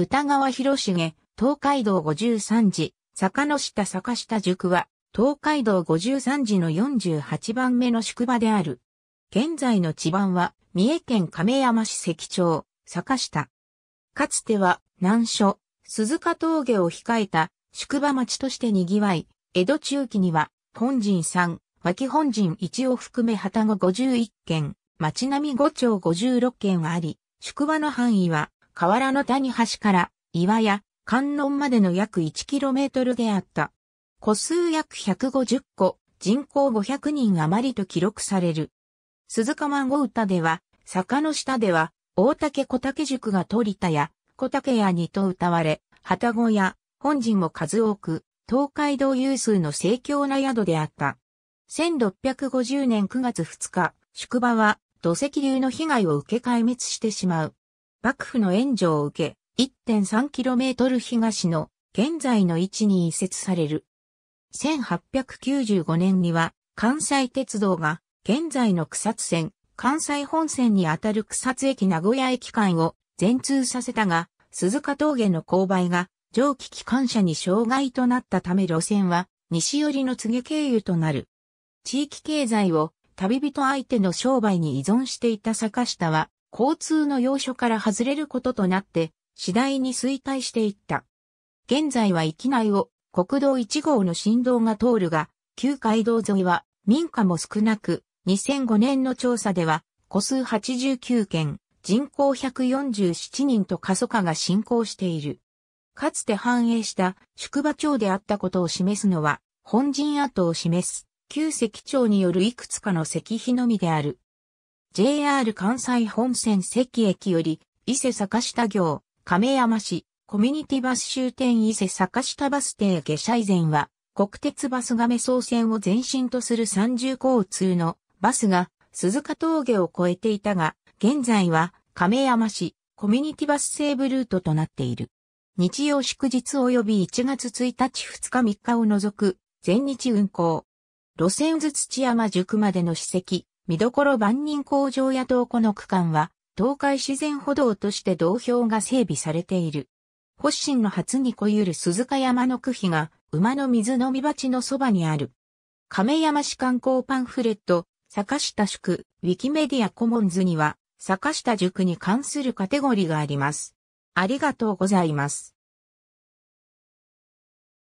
歌川広重、東海道五十三次、坂の下坂下塾は、東海道五十三次の四十八番目の宿場である。現在の地盤は、三重県亀山市関町、坂下。かつては、南所、鈴鹿峠を控えた宿場町として賑わい、江戸中期には、本陣3、脇本陣1を含め旗五51軒、町並5町56六はあり、宿場の範囲は河原の谷橋から岩屋、観音までの約 1km であった。個数約150個、人口500人余りと記録される。鈴鹿万語歌では、坂の下では、大竹小竹塾が取たや、小竹屋にと歌われ、旗子や、本陣も数多く、東海道有数の盛況な宿であった。1650年9月2日、宿場は土石流の被害を受け壊滅してしまう。幕府の援助を受け、1.3km 東の現在の位置に移設される。1895年には関西鉄道が現在の草津線、関西本線にあたる草津駅名古屋駅間を全通させたが、鈴鹿峠の勾配が蒸気機関車に障害となったため路線は西寄りの告げ経由となる。地域経済を旅人相手の商売に依存していた坂下は交通の要所から外れることとなって次第に衰退していった。現在は域内を国道1号の振動が通るが、旧街道沿いは民家も少なく、2005年の調査では、個数89件、人口147人と過疎化が進行している。かつて繁栄した宿場町であったことを示すのは、本陣跡を示す、旧石町によるいくつかの石碑のみである。JR 関西本線関駅より、伊勢坂下行、亀山市、コミュニティバス終点伊勢坂下バス停下車以前は、国鉄バス亀総線を前身とする三重交通のバスが鈴鹿峠を越えていたが、現在は亀山市コミュニティバス西部ルートとなっている。日曜祝日及び1月1日2日3日を除く全日運行。路線ず土山塾までの史跡、見どころ万人工場や東湖の区間は、東海自然歩道として道標が整備されている。発信の初にこゆる鈴鹿山の区碑が、馬の水飲み鉢のそばにある。亀山市観光パンフレット、坂下宿、ウィキメディアコモンズには、坂下塾に関するカテゴリーがあります。ありがとうございます。